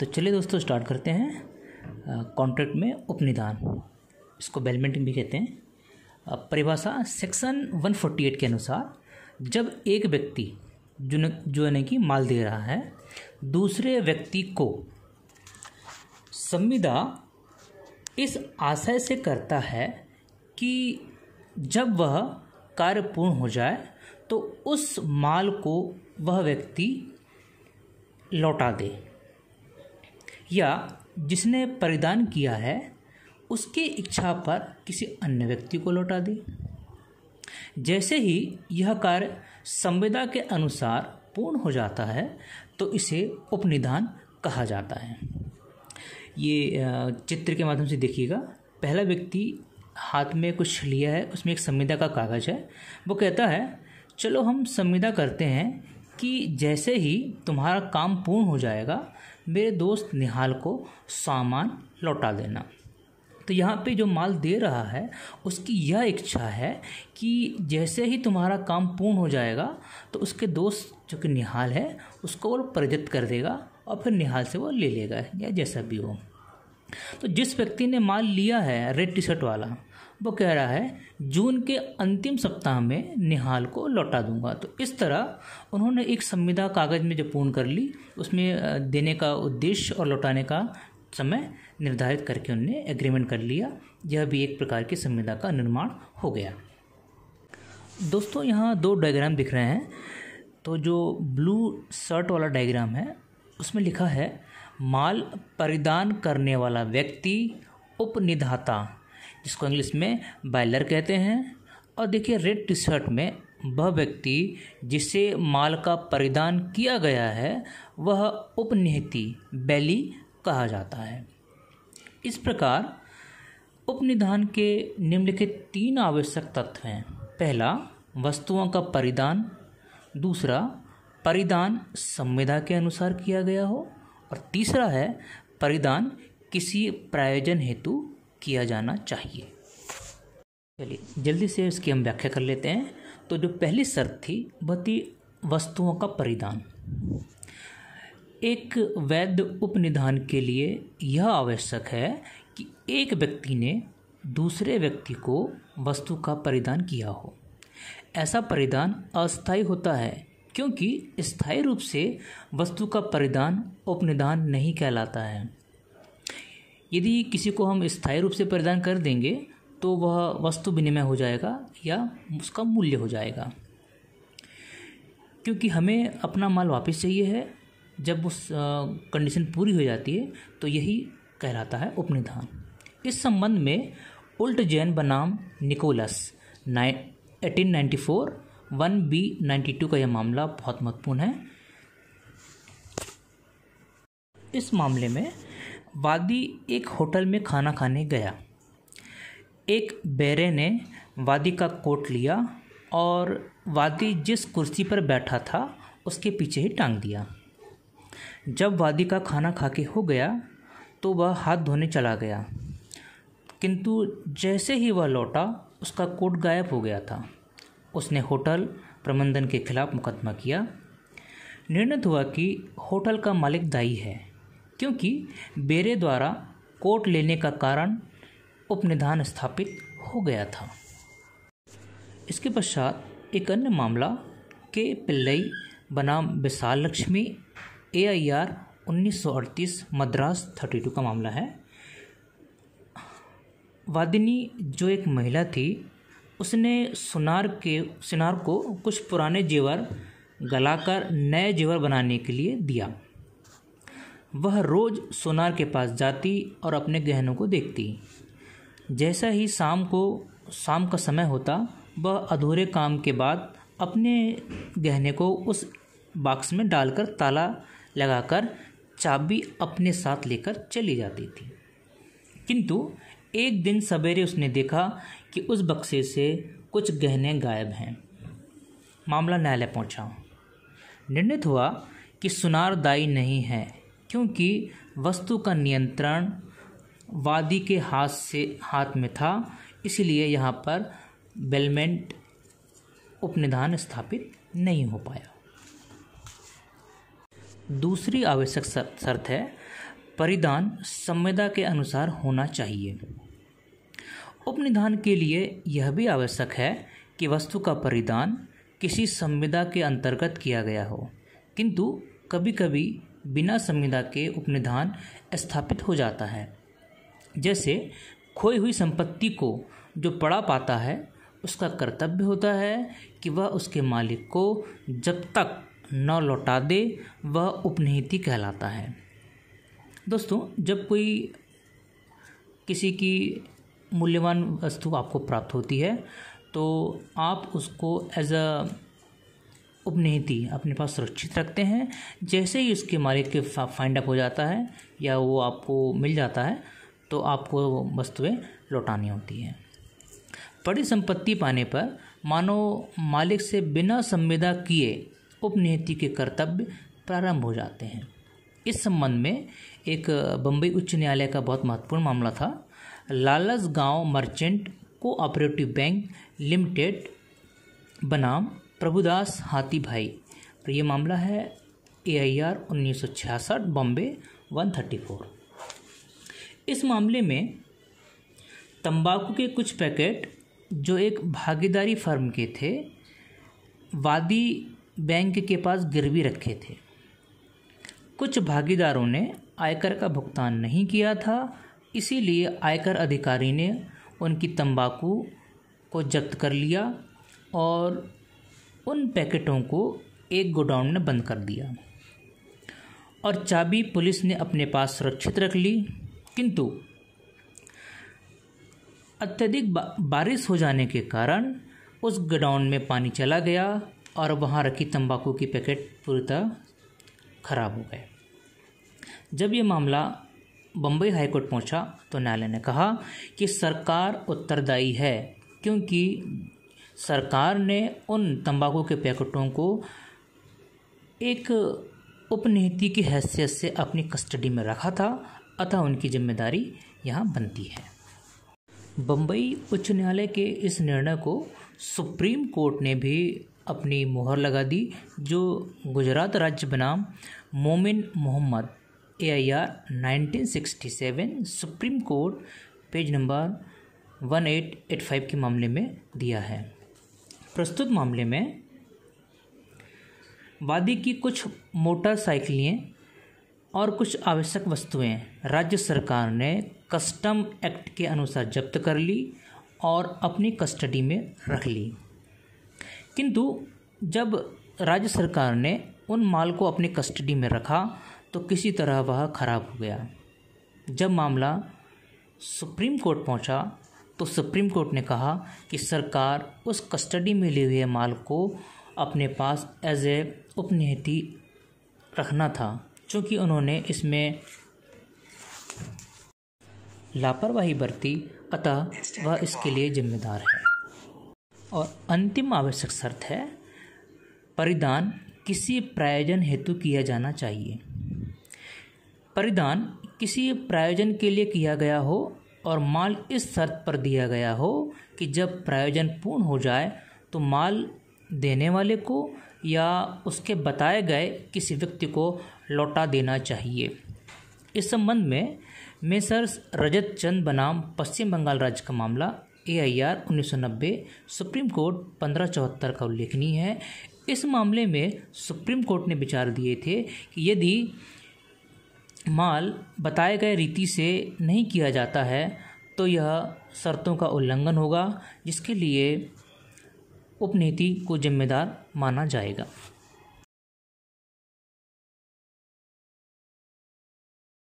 तो चलिए दोस्तों स्टार्ट करते हैं कॉन्ट्रैक्ट में उपनिदान इसको बेलमेंटिंग भी कहते हैं परिभाषा सेक्शन 148 के अनुसार जब एक व्यक्ति जो न, जो यानी कि माल दे रहा है दूसरे व्यक्ति को संविदा इस आशय से करता है कि जब वह कार्य पूर्ण हो जाए तो उस माल को वह व्यक्ति लौटा दे या जिसने परिधान किया है उसकी इच्छा पर किसी अन्य व्यक्ति को लौटा दी जैसे ही यह कार्य संविदा के अनुसार पूर्ण हो जाता है तो इसे उपनिदान कहा जाता है ये चित्र के माध्यम से देखिएगा पहला व्यक्ति हाथ में कुछ लिया है उसमें एक संविदा का कागज़ है वो कहता है चलो हम संविदा करते हैं कि जैसे ही तुम्हारा काम पूर्ण हो जाएगा मेरे दोस्त निहाल को सामान लौटा देना तो यहाँ पे जो माल दे रहा है उसकी यह इच्छा है कि जैसे ही तुम्हारा काम पूर्ण हो जाएगा तो उसके दोस्त जो कि निहाल है उसको वो प्रजत कर देगा और फिर निहाल से वो ले लेगा या जैसा भी हो तो जिस व्यक्ति ने माल लिया है रेड टी शर्ट वाला वो कह रहा है जून के अंतिम सप्ताह में निहाल को लौटा दूंगा तो इस तरह उन्होंने एक संविदा कागज़ में जो पूर्ण कर ली उसमें देने का उद्देश्य और लौटाने का समय निर्धारित करके उनने एग्रीमेंट कर लिया यह भी एक प्रकार की संविदा का निर्माण हो गया दोस्तों यहाँ दो डायग्राम दिख रहे हैं तो जो ब्लू शर्ट वाला डायग्राम है उसमें लिखा है माल परिधान करने वाला व्यक्ति उपनिधाता जिसको इंग्लिश में बाइलर कहते हैं और देखिए रेड टी शर्ट में वह व्यक्ति जिसे माल का परिधान किया गया है वह उपनिहिति बैली कहा जाता है इस प्रकार उपनिधान के निम्नलिखित तीन आवश्यक तत्व हैं पहला वस्तुओं का परिधान दूसरा परिधान संविधा के अनुसार किया गया हो और तीसरा है परिधान किसी प्रायोजन हेतु किया जाना चाहिए चलिए जल्दी से इसकी हम व्याख्या कर लेते हैं तो जो पहली शर्त थी वह थी वस्तुओं का परिधान एक वैध उपनिधान के लिए यह आवश्यक है कि एक व्यक्ति ने दूसरे व्यक्ति को वस्तु का परिधान किया हो ऐसा परिधान अस्थायी होता है क्योंकि स्थायी रूप से वस्तु का परिधान उपनिधान नहीं कहलाता है यदि किसी को हम स्थायी रूप से प्रदान कर देंगे तो वह वस्तु विनिमय हो जाएगा या उसका मूल्य हो जाएगा क्योंकि हमें अपना माल वापस चाहिए है जब उस कंडीशन पूरी हो जाती है तो यही कहलाता है उपनिधान इस संबंध में उल्ट जैन बनाम Nicholas nine eighteen ninety four one B ninety two का यह मामला बहुत महत्वपूर्ण है इस मामले में वादी एक होटल में खाना खाने गया एक बेरे ने वादी का कोट लिया और वादी जिस कुर्सी पर बैठा था उसके पीछे ही टांग दिया जब वादी का खाना खा के हो गया तो वह हाथ धोने चला गया किंतु जैसे ही वह लौटा उसका कोट गायब हो गया था उसने होटल प्रबंधन के खिलाफ मुकदमा किया निर्णय तो हुआ कि होटल का मालिक दाई है क्योंकि बेरे द्वारा कोट लेने का कारण उपनिधान स्थापित हो गया था इसके पश्चात एक अन्य मामला के पिल्लई बनाम विशाल लक्ष्मी ए आई आर उन्नीस मद्रास 32 का मामला है वादिनी जो एक महिला थी उसने सुनार के सुनार को कुछ पुराने जेवर गलाकर नए जेवर बनाने के लिए दिया वह रोज सोनार के पास जाती और अपने गहनों को देखती जैसा ही शाम को शाम का समय होता वह अधूरे काम के बाद अपने गहने को उस बॉक्स में डालकर ताला लगाकर चाबी अपने साथ लेकर चली जाती थी किंतु एक दिन सवेरे उसने देखा कि उस बक्से से कुछ गहने गायब हैं मामला न्यायालय पहुंचा निर्णित हुआ कि सुनार दाई नहीं है क्योंकि वस्तु का नियंत्रण वादी के हाथ से हाथ में था इसलिए यहाँ पर बेलमेंट उपनिधान स्थापित नहीं हो पाया दूसरी आवश्यक शर्त है परिधान संविदा के अनुसार होना चाहिए उपनिधान के लिए यह भी आवश्यक है कि वस्तु का परिधान किसी संविदा के अंतर्गत किया गया हो किंतु कभी कभी बिना संविदा के उपनिधान स्थापित हो जाता है जैसे खोई हुई संपत्ति को जो पड़ा पाता है उसका कर्तव्य होता है कि वह उसके मालिक को जब तक न लौटा दे वह उपनिहिति कहलाता है दोस्तों जब कोई किसी की मूल्यवान वस्तु आपको प्राप्त होती है तो आप उसको एज अ उपनीति अपने पास सुरक्षित रखते हैं जैसे ही उसके मालिक के फाइंड अप हो जाता है या वो आपको मिल जाता है तो आपको वस्तुएं लौटानी होती हैं बड़ी संपत्ति पाने पर मानो मालिक से बिना संविदा किए उपनीति के कर्तव्य प्रारंभ हो जाते हैं इस संबंध में एक बम्बई उच्च न्यायालय का बहुत महत्वपूर्ण मामला था लालस गांव मर्चेंट कोऑपरेटिव बैंक लिमिटेड बनाम प्रभुदास हाथी भाई तो ये मामला है ए आई आर उन्नीस सौ छियासठ बॉम्बे वन थर्टी फोर इस मामले में तंबाकू के कुछ पैकेट जो एक भागीदारी फर्म के थे वादी बैंक के पास गिरवी रखे थे कुछ भागीदारों ने आयकर का भुगतान नहीं किया था इसीलिए आयकर अधिकारी ने उनकी तंबाकू को जब्त कर लिया और उन पैकेटों को एक गोडाउन में बंद कर दिया और चाबी पुलिस ने अपने पास सुरक्षित रख ली किंतु अत्यधिक बारिश हो जाने के कारण उस गोडाउन में पानी चला गया और वहाँ रखी तंबाकू की पैकेट पूरी तरह खराब हो गए जब ये मामला बम्बई हाईकोर्ट पहुंचा तो न्यायालय ने कहा कि सरकार उत्तरदायी है क्योंकि सरकार ने उन तंबाकू के पैकेटों को एक उपनीति की हैसियत से अपनी कस्टडी में रखा था अतः उनकी जिम्मेदारी यहाँ बनती है बम्बई उच्च न्यायालय के इस निर्णय को सुप्रीम कोर्ट ने भी अपनी मुहर लगा दी जो गुजरात राज्य बनाम Momin Mohammad A I R nineteen sixty seven Supreme Court page number one eight eight five के मामले में दिया है प्रस्तुत मामले में वादी की कुछ मोटरसाइकिलें और कुछ आवश्यक वस्तुएं राज्य सरकार ने कस्टम एक्ट के अनुसार जब्त कर ली और अपनी कस्टडी में रख ली किंतु जब राज्य सरकार ने उन माल को अपनी कस्टडी में रखा तो किसी तरह वह खराब हो गया जब मामला सुप्रीम कोर्ट पहुंचा तो सुप्रीम कोर्ट ने कहा कि सरकार उस कस्टडी में लिए हुए माल को अपने पास एज ए उपनिहिति रखना था चूँकि उन्होंने इसमें लापरवाही बरती अतः वह इसके लिए जिम्मेदार है और अंतिम आवश्यक शर्त है परिधान किसी प्रायोजन हेतु किया जाना चाहिए परिधान किसी प्रायोजन के लिए किया गया हो और माल इस शर्त पर दिया गया हो कि जब प्रायोजन पूर्ण हो जाए तो माल देने वाले को या उसके बताए गए किसी व्यक्ति को लौटा देना चाहिए इस संबंध में मेसर्स रजत चंद बनाम पश्चिम बंगाल राज्य का मामला ए आई आर उन्नीस सौ नब्बे सुप्रीम कोर्ट पंद्रह चौहत्तर का उल्लेखनीय है इस मामले में सुप्रीम कोर्ट ने विचार दिए थे कि यदि माल बताए गए रीति से नहीं किया जाता है तो यह शर्तों का उल्लंघन होगा जिसके लिए उपनीति को जिम्मेदार माना जाएगा